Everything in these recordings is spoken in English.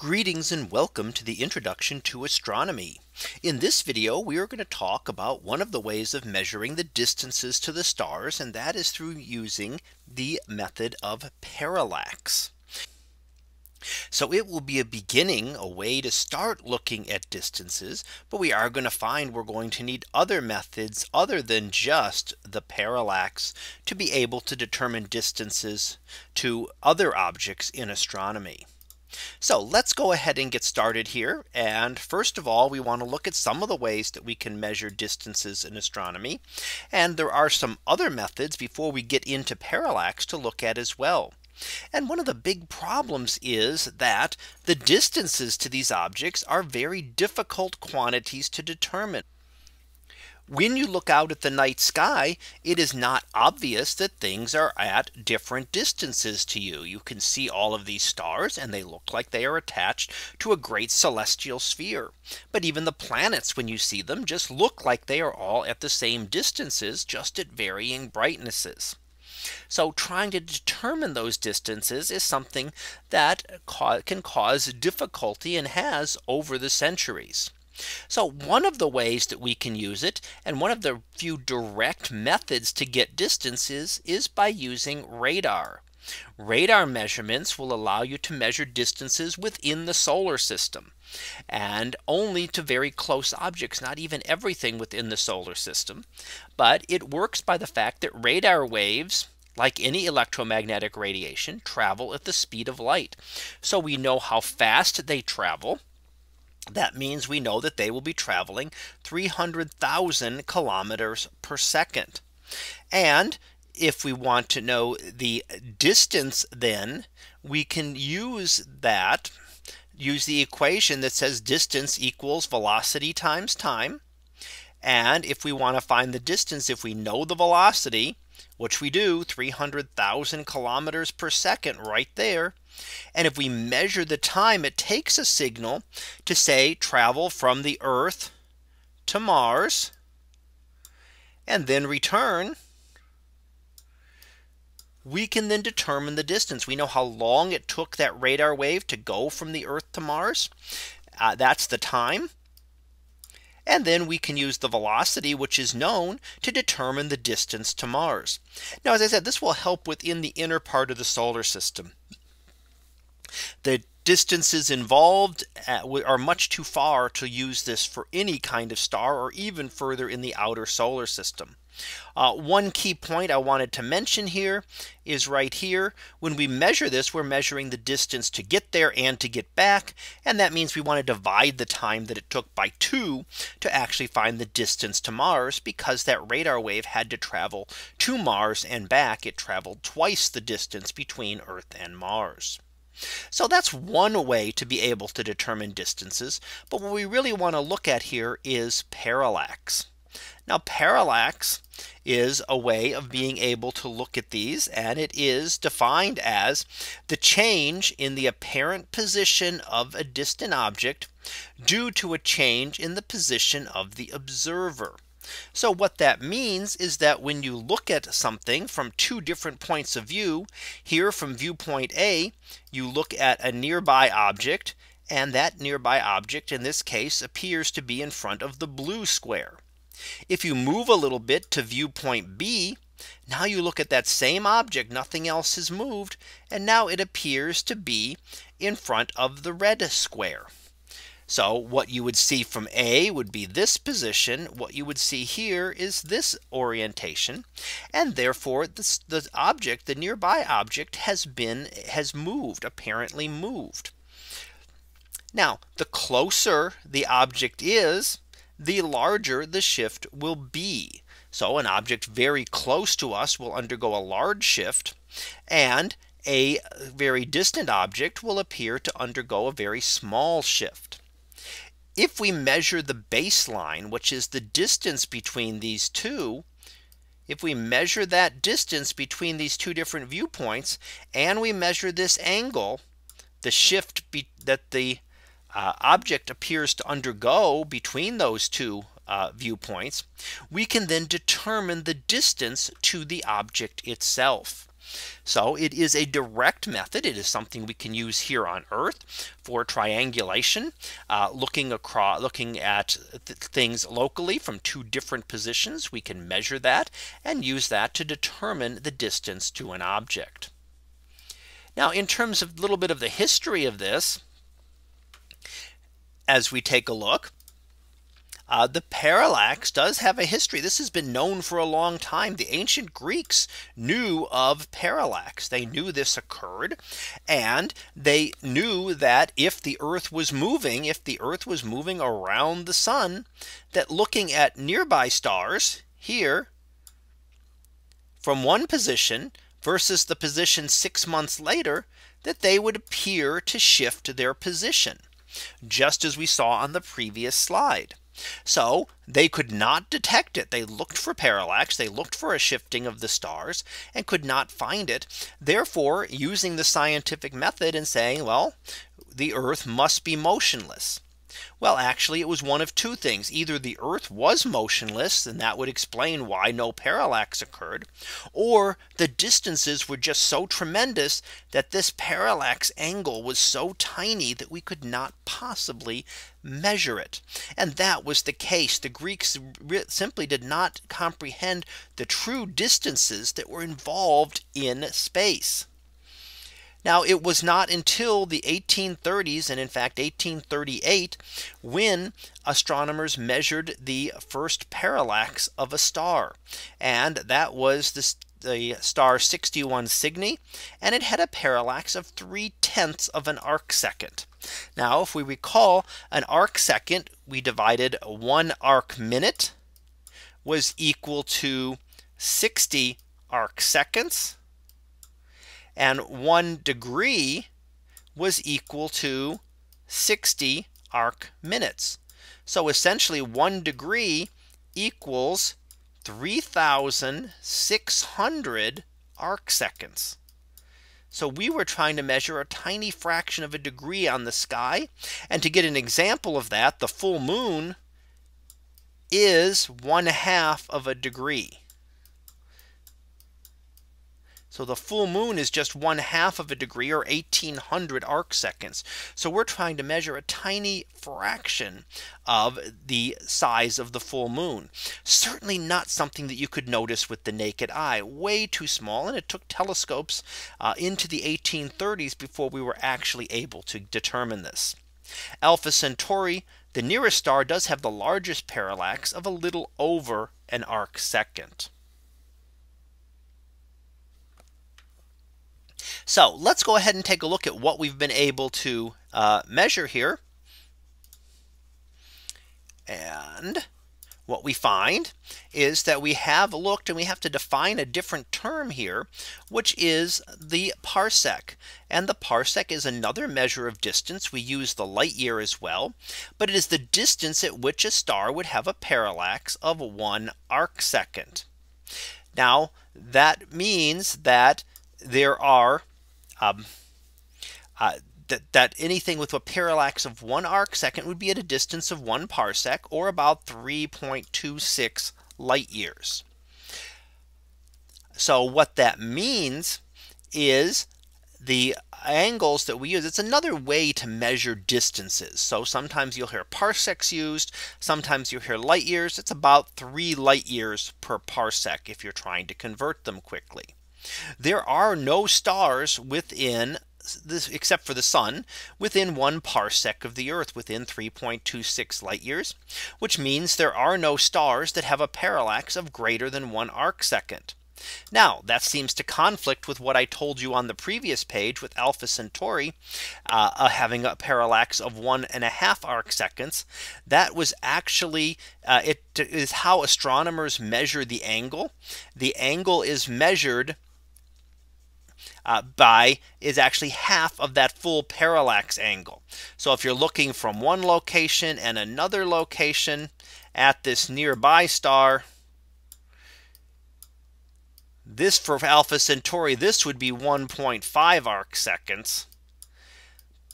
Greetings and welcome to the introduction to astronomy. In this video, we are going to talk about one of the ways of measuring the distances to the stars, and that is through using the method of parallax. So it will be a beginning, a way to start looking at distances, but we are going to find we're going to need other methods other than just the parallax to be able to determine distances to other objects in astronomy. So let's go ahead and get started here. And first of all, we want to look at some of the ways that we can measure distances in astronomy. And there are some other methods before we get into parallax to look at as well. And one of the big problems is that the distances to these objects are very difficult quantities to determine when you look out at the night sky, it is not obvious that things are at different distances to you. You can see all of these stars and they look like they are attached to a great celestial sphere. But even the planets when you see them just look like they are all at the same distances just at varying brightnesses. So trying to determine those distances is something that ca can cause difficulty and has over the centuries. So one of the ways that we can use it and one of the few direct methods to get distances is by using radar. Radar measurements will allow you to measure distances within the solar system and only to very close objects, not even everything within the solar system. But it works by the fact that radar waves like any electromagnetic radiation travel at the speed of light. So we know how fast they travel that means we know that they will be traveling 300,000 kilometers per second. And if we want to know the distance, then we can use that use the equation that says distance equals velocity times time. And if we want to find the distance, if we know the velocity, which we do 300,000 kilometers per second right there. And if we measure the time it takes a signal to say travel from the Earth to Mars and then return, we can then determine the distance. We know how long it took that radar wave to go from the Earth to Mars. Uh, that's the time. And then we can use the velocity, which is known to determine the distance to Mars. Now, as I said, this will help within the inner part of the solar system. The distances involved uh, are much too far to use this for any kind of star or even further in the outer solar system. Uh, one key point I wanted to mention here is right here. When we measure this, we're measuring the distance to get there and to get back. And that means we want to divide the time that it took by two to actually find the distance to Mars because that radar wave had to travel to Mars and back. It traveled twice the distance between Earth and Mars. So that's one way to be able to determine distances. But what we really want to look at here is parallax. Now parallax is a way of being able to look at these and it is defined as the change in the apparent position of a distant object due to a change in the position of the observer. So what that means is that when you look at something from two different points of view here from viewpoint A, you look at a nearby object and that nearby object in this case appears to be in front of the blue square. If you move a little bit to viewpoint B, now you look at that same object, nothing else has moved. And now it appears to be in front of the red square. So what you would see from A would be this position. What you would see here is this orientation. And therefore this, the object, the nearby object has been has moved apparently moved. Now the closer the object is, the larger the shift will be. So an object very close to us will undergo a large shift and a very distant object will appear to undergo a very small shift. If we measure the baseline, which is the distance between these two, if we measure that distance between these two different viewpoints and we measure this angle, the shift that the uh, object appears to undergo between those two uh, viewpoints, we can then determine the distance to the object itself. So it is a direct method. It is something we can use here on Earth for triangulation, uh, looking across, looking at th things locally from two different positions. We can measure that and use that to determine the distance to an object. Now, in terms of a little bit of the history of this, as we take a look, uh, the parallax does have a history. This has been known for a long time. The ancient Greeks knew of parallax. They knew this occurred and they knew that if the earth was moving, if the earth was moving around the sun, that looking at nearby stars here from one position versus the position six months later, that they would appear to shift their position just as we saw on the previous slide. So they could not detect it. They looked for parallax. They looked for a shifting of the stars and could not find it. Therefore, using the scientific method and saying, well, the Earth must be motionless. Well, actually, it was one of two things. Either the Earth was motionless, and that would explain why no parallax occurred, or the distances were just so tremendous that this parallax angle was so tiny that we could not possibly measure it. And that was the case. The Greeks simply did not comprehend the true distances that were involved in space. Now, it was not until the 1830s, and in fact 1838, when astronomers measured the first parallax of a star. And that was the the star 61 Cygni, and it had a parallax of 3 tenths of an arc second. Now, if we recall an arc second, we divided one arc minute was equal to 60 arc seconds and one degree was equal to 60 arc minutes. So essentially one degree equals 3,600 arc seconds. So we were trying to measure a tiny fraction of a degree on the sky. And to get an example of that, the full moon is one half of a degree. So the full moon is just one half of a degree or 1800 arc seconds. So we're trying to measure a tiny fraction of the size of the full moon. Certainly not something that you could notice with the naked eye way too small and it took telescopes uh, into the 1830s before we were actually able to determine this. Alpha Centauri the nearest star does have the largest parallax of a little over an arc second. So let's go ahead and take a look at what we've been able to uh, measure here and what we find is that we have looked and we have to define a different term here, which is the parsec. And the parsec is another measure of distance. We use the light year as well, but it is the distance at which a star would have a parallax of one arc second. Now that means that there are um, uh, that, that anything with a parallax of one arc second would be at a distance of one parsec or about 3.26 light years. So what that means is the angles that we use, it's another way to measure distances. So sometimes you'll hear parsecs used, sometimes you'll hear light years. It's about three light years per parsec if you're trying to convert them quickly. There are no stars within this, except for the sun within one parsec of the earth within 3.26 light years, which means there are no stars that have a parallax of greater than one arc second. Now that seems to conflict with what I told you on the previous page with Alpha Centauri uh, uh having a parallax of one and a half arc seconds. That was actually uh, it is how astronomers measure the angle. The angle is measured uh, by is actually half of that full parallax angle. So if you're looking from one location and another location at this nearby star, this for Alpha Centauri, this would be 1.5 arc seconds.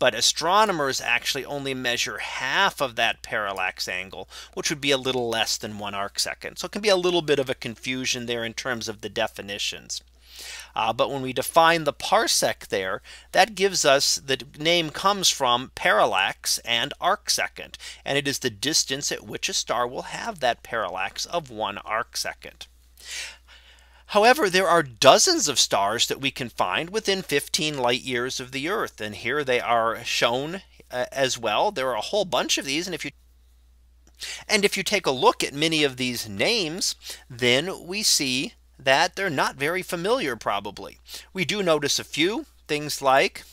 But astronomers actually only measure half of that parallax angle, which would be a little less than one arc second. So it can be a little bit of a confusion there in terms of the definitions. Uh, but when we define the parsec there, that gives us the name comes from parallax and arcsecond. And it is the distance at which a star will have that parallax of one arcsecond. However, there are dozens of stars that we can find within 15 light years of the Earth. And here they are shown uh, as well. There are a whole bunch of these. And if you and if you take a look at many of these names, then we see that they're not very familiar probably. We do notice a few things like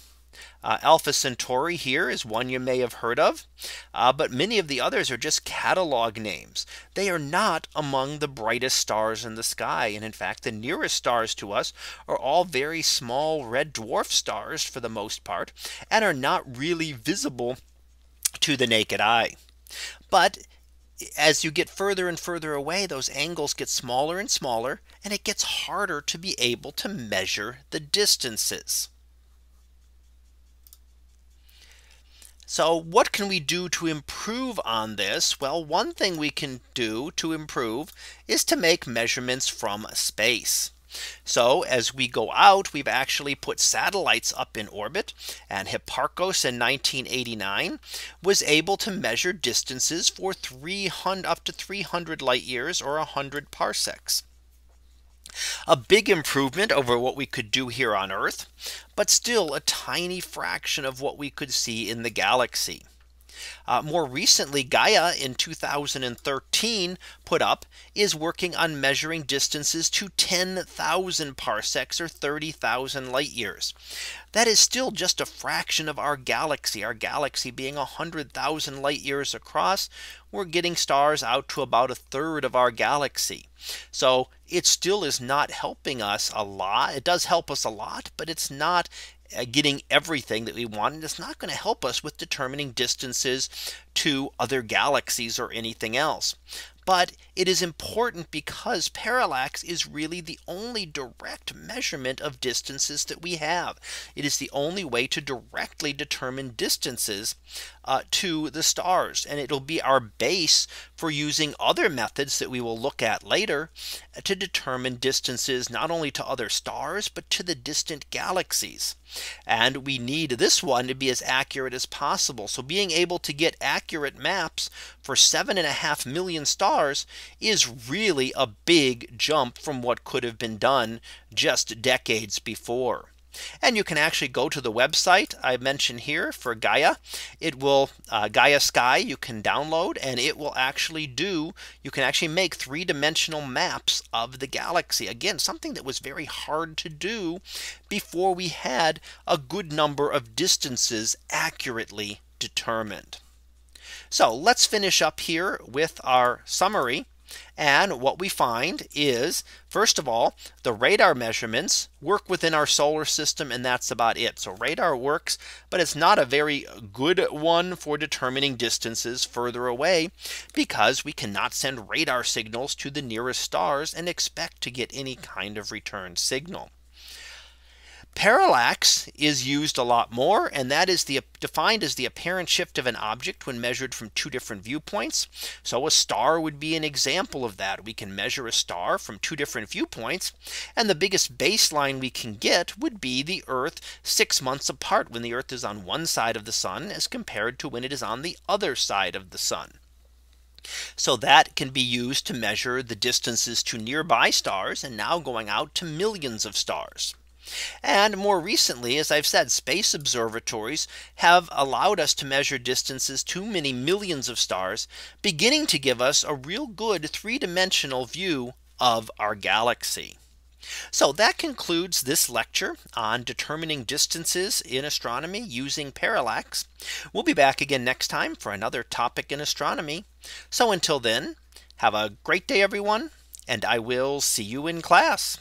uh, Alpha Centauri here is one you may have heard of, uh, but many of the others are just catalog names. They are not among the brightest stars in the sky. And in fact, the nearest stars to us are all very small red dwarf stars for the most part, and are not really visible to the naked eye. But as you get further and further away, those angles get smaller and smaller, and it gets harder to be able to measure the distances. So what can we do to improve on this? Well, one thing we can do to improve is to make measurements from space. So as we go out, we've actually put satellites up in orbit and Hipparchos in 1989 was able to measure distances for 300 up to 300 light years or 100 parsecs. A big improvement over what we could do here on Earth, but still a tiny fraction of what we could see in the galaxy. Uh, more recently, Gaia in 2013 put up is working on measuring distances to 10,000 parsecs or 30,000 light years. That is still just a fraction of our galaxy, our galaxy being 100,000 light years across. We're getting stars out to about a third of our galaxy. So it still is not helping us a lot. It does help us a lot, but it's not uh, getting everything that we want. And it's not going to help us with determining distances to other galaxies or anything else. But it is important because parallax is really the only direct measurement of distances that we have. It is the only way to directly determine distances uh, to the stars. And it'll be our base for using other methods that we will look at later uh, to determine distances not only to other stars, but to the distant galaxies. And we need this one to be as accurate as possible. So being able to get accurate maps for seven and a half million stars is really a big jump from what could have been done just decades before. And you can actually go to the website I mentioned here for Gaia. It will uh, Gaia Sky you can download and it will actually do you can actually make three dimensional maps of the galaxy. Again, something that was very hard to do before we had a good number of distances accurately determined. So let's finish up here with our summary. And what we find is, first of all, the radar measurements work within our solar system, and that's about it. So radar works, but it's not a very good one for determining distances further away, because we cannot send radar signals to the nearest stars and expect to get any kind of return signal. Parallax is used a lot more, and that is the defined as the apparent shift of an object when measured from two different viewpoints. So a star would be an example of that. We can measure a star from two different viewpoints. And the biggest baseline we can get would be the Earth six months apart when the Earth is on one side of the sun as compared to when it is on the other side of the sun. So that can be used to measure the distances to nearby stars and now going out to millions of stars. And more recently, as I've said, space observatories have allowed us to measure distances to many millions of stars, beginning to give us a real good three dimensional view of our galaxy. So that concludes this lecture on determining distances in astronomy using parallax. We'll be back again next time for another topic in astronomy. So until then, have a great day, everyone, and I will see you in class.